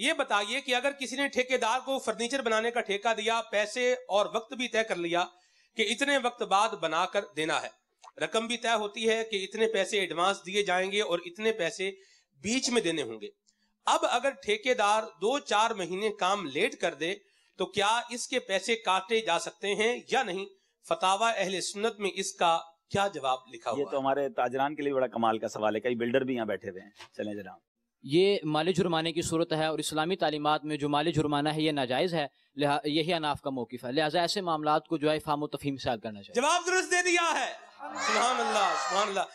ये बताइए कि अगर किसी ने ठेकेदार को फर्नीचर बनाने का ठेका दिया पैसे और वक्त भी तय कर लिया कि इतने वक्त बाद बनाकर देना है रकम भी तय होती है कि इतने पैसे एडवांस दिए जाएंगे और इतने पैसे बीच में देने होंगे अब अगर ठेकेदार दो चार महीने काम लेट कर दे तो क्या इसके पैसे काटे जा सकते हैं या नहीं फतावा अहल सुन्नत में इसका क्या जवाब लिखा ये हुआ तो हमारे ताजरान के लिए बड़ा कमाल का सवाल है कई बिल्डर भी यहाँ बैठे हुए हैं चले जनाब ये माली जुर्माने की सूरत है और इस्लामी तालीमत में जो माली जुर्माना है ये नाजायज़ है यही अनाफ का मौकफ है लिहाजा ऐसे मामला को जो है फाम तफीम से हल करना चाहिए जवाब दुरुस्त दे दिया है